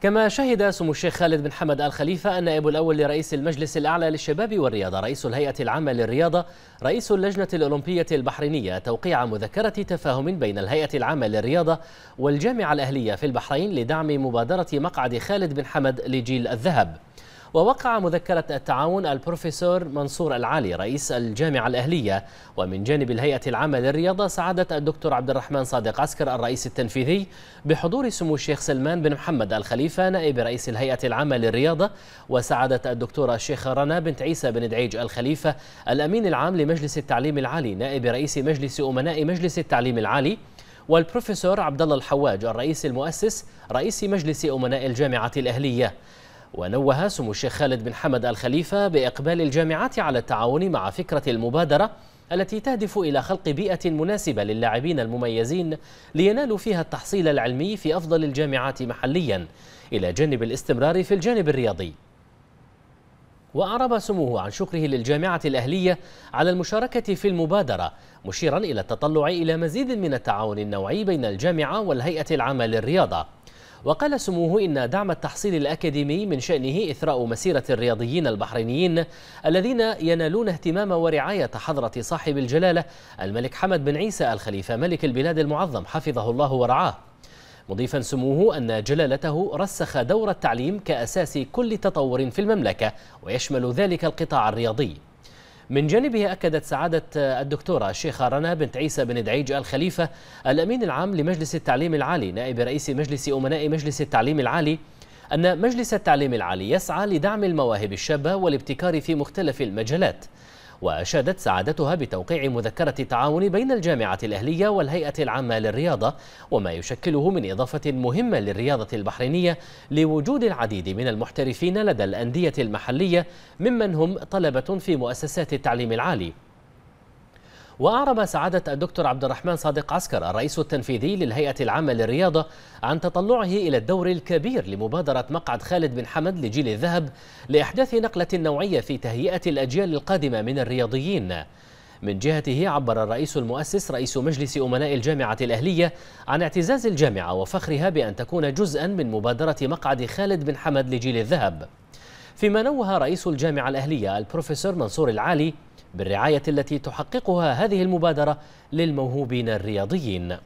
كما شهد سمو الشيخ خالد بن حمد الخليفة النائب الأول لرئيس المجلس الأعلى للشباب والرياضة رئيس الهيئة العامة للرياضة رئيس اللجنة الأولمبية البحرينية توقيع مذكرة تفاهم بين الهيئة العامة للرياضة والجامعة الأهلية في البحرين لدعم مبادرة مقعد خالد بن حمد لجيل الذهب ووقع مذكرة التعاون البروفيسور منصور العالي رئيس الجامعة الأهلية ومن جانب الهيئة العامة للرياضة سعادة الدكتور عبد الرحمن صادق عسكر الرئيس التنفيذي بحضور سمو الشيخ سلمان بن محمد الخليفة نائب رئيس الهيئة العامة للرياضة وسعادة الدكتورة الشيخة رنا بنت عيسى بن دعيج الخليفة الأمين العام لمجلس التعليم العالي نائب رئيس مجلس أمناء مجلس التعليم العالي والبروفيسور عبد الله الحواج الرئيس المؤسس رئيس مجلس أمناء الجامعة الأهلية ونوه سمو الشيخ خالد بن حمد الخليفة بإقبال الجامعات على التعاون مع فكرة المبادرة التي تهدف إلى خلق بيئة مناسبة للاعبين المميزين لينالوا فيها التحصيل العلمي في أفضل الجامعات محليا إلى جانب الاستمرار في الجانب الرياضي وأعرب سموه عن شكره للجامعة الأهلية على المشاركة في المبادرة مشيرا إلى التطلع إلى مزيد من التعاون النوعي بين الجامعة والهيئة العامة للرياضة وقال سموه إن دعم التحصيل الأكاديمي من شأنه إثراء مسيرة الرياضيين البحرينيين الذين ينالون اهتمام ورعاية حضرة صاحب الجلالة الملك حمد بن عيسى الخليفة ملك البلاد المعظم حفظه الله ورعاه مضيفا سموه أن جلالته رسخ دور التعليم كأساس كل تطور في المملكة ويشمل ذلك القطاع الرياضي من جانبه أكدت سعادة الدكتورة الشيخة رنا بنت عيسى بن دعيج الخليفة الأمين العام لمجلس التعليم العالي نائب رئيس مجلس أمناء مجلس التعليم العالي أن مجلس التعليم العالي يسعى لدعم المواهب الشابة والابتكار في مختلف المجالات وأشادت سعادتها بتوقيع مذكرة التعاون بين الجامعة الأهلية والهيئة العامة للرياضة وما يشكله من إضافة مهمة للرياضة البحرينية لوجود العديد من المحترفين لدى الأندية المحلية ممن هم طلبة في مؤسسات التعليم العالي وأعرب سعادة الدكتور عبد الرحمن صادق عسكر الرئيس التنفيذي للهيئة العامة للرياضة عن تطلعه إلى الدور الكبير لمبادرة مقعد خالد بن حمد لجيل الذهب لإحداث نقلة نوعية في تهيئة الأجيال القادمة من الرياضيين من جهته عبر الرئيس المؤسس رئيس مجلس أمناء الجامعة الأهلية عن اعتزاز الجامعة وفخرها بأن تكون جزءا من مبادرة مقعد خالد بن حمد لجيل الذهب فيما نوه رئيس الجامعة الأهلية البروفيسور منصور العالي بالرعاية التي تحققها هذه المبادرة للموهوبين الرياضيين